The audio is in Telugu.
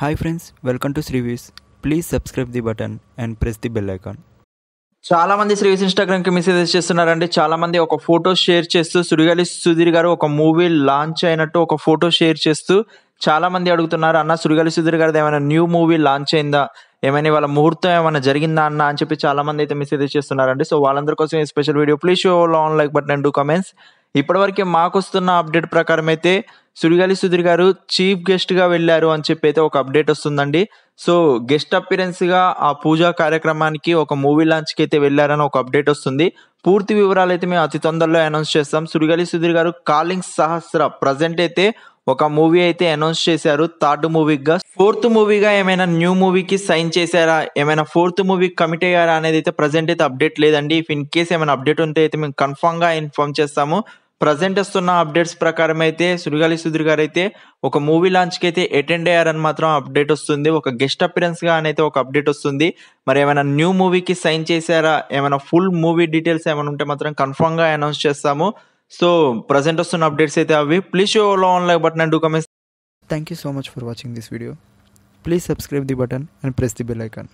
హాయ్ ఫ్రెండ్స్ వెల్కమ్ టు శ్రీవీస్ please subscribe the button and press the bell icon చాలా మంది శ్రీవీస్ ఇన్స్టాగ్రామ్కి మెసేజెస్ చేస్తున్నారండి చాలా మంది ఒక ఫోటో షేర్ చేస్తూ సుడిగాలి సుధీర్ గారు ఒక మూవీ లాంచ్ అయినట్టు ఒక ఫోటో షేర్ చేస్తూ చాలా మంది అడుగుతున్నారు అన్న సుడిగాలి సుధీర్ గారు ఏమైనా న్యూ మూవీ లాంచ్ అయిందా ఏమైనా వాళ్ళ ముహూర్తం ఏమైనా జరిగిందా అన్న అని చెప్పి చాలా మంది అయితే మెసేజ్ చేస్తున్నారండి సో వాళ్ళందరి కోసం ఈ special video please show on like button and do comments ఇప్పటివరకు మాకు వస్తున్న అప్డేట్ ప్రకారం అయితే సుడిగాలి సుధీర్ గారు చీఫ్ గెస్ట్గా వెళ్ళారు అని చెప్పి అయితే ఒక అప్డేట్ వస్తుందండి సో గెస్ట్ గా ఆ పూజా కార్యక్రమానికి ఒక మూవీ లాంచ్కి అయితే వెళ్ళారని ఒక అప్డేట్ వస్తుంది పూర్తి వివరాలు అయితే మేము అతి తొందరలో అనౌన్స్ చేస్తాం సుడిగాలి సుధీర్ గారు కాలింగ్ సహస్ర ప్రజెంట్ అయితే ఒక మూవీ అయితే అనౌన్స్ చేశారు థర్డ్ మూవీగా ఫోర్త్ మూవీగా ఏమైనా న్యూ మూవీకి సైన్ చేశారా ఏమైనా ఫోర్త్ మూవీ కమిట్ అయ్యారా అనేది అయితే ప్రజెంట్ అయితే అప్డేట్ లేదండి ఇఫ్ ఇన్ కేస్ ఏమైనా అప్డేట్ ఉంటే అయితే మేము గా ఇన్ఫామ్ చేస్తాము ప్రజెంట్ వస్తున్న అప్డేట్స్ ప్రకారం అయితే సునిగాలి సుధీర్ గారు అయితే ఒక మూవీ లాంచ్కి అయితే అటెండ్ అయ్యారని మాత్రం అప్డేట్ వస్తుంది ఒక గెస్ట్ అపిరెన్స్గా అయితే ఒక అప్డేట్ వస్తుంది మరి ఏమైనా న్యూ మూవీకి సైన్ చేశారా ఏమైనా ఫుల్ మూవీ డీటెయిల్స్ ఏమైనా ఉంటే మాత్రం గా అనౌన్స్ చేస్తాము సో ప్రజెంట్ వస్తున్న అప్డేట్స్ అయితే అవి ప్లీజ్ షో లో online button and comment thank you so much for watching this video please subscribe the button and press the bell icon